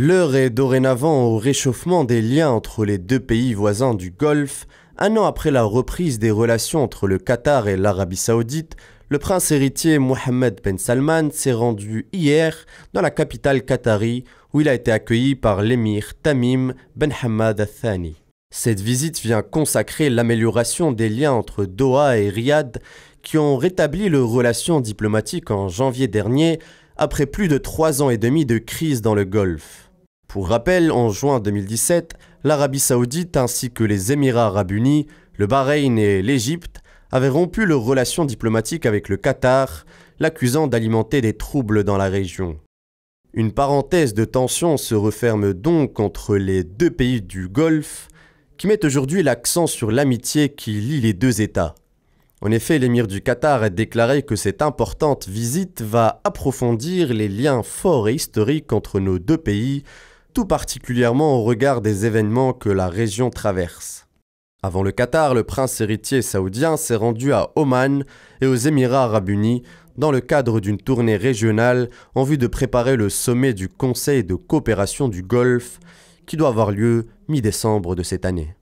L'heure est dorénavant au réchauffement des liens entre les deux pays voisins du Golfe. Un an après la reprise des relations entre le Qatar et l'Arabie saoudite, le prince héritier Mohammed Ben Salman s'est rendu hier dans la capitale qatari où il a été accueilli par l'émir Tamim Ben Hamad Al Thani. Cette visite vient consacrer l'amélioration des liens entre Doha et Riyad qui ont rétabli leurs relations diplomatiques en janvier dernier après plus de trois ans et demi de crise dans le Golfe. Pour rappel, en juin 2017, l'Arabie saoudite ainsi que les Émirats arabes unis, le Bahreïn et l'Égypte avaient rompu leurs relations diplomatiques avec le Qatar, l'accusant d'alimenter des troubles dans la région. Une parenthèse de tension se referme donc entre les deux pays du Golfe, qui mettent aujourd'hui l'accent sur l'amitié qui lie les deux États. En effet, l'émir du Qatar a déclaré que cette importante visite va approfondir les liens forts et historiques entre nos deux pays, tout particulièrement au regard des événements que la région traverse. Avant le Qatar, le prince héritier saoudien s'est rendu à Oman et aux Émirats arabes unis dans le cadre d'une tournée régionale en vue de préparer le sommet du Conseil de coopération du Golfe qui doit avoir lieu mi-décembre de cette année.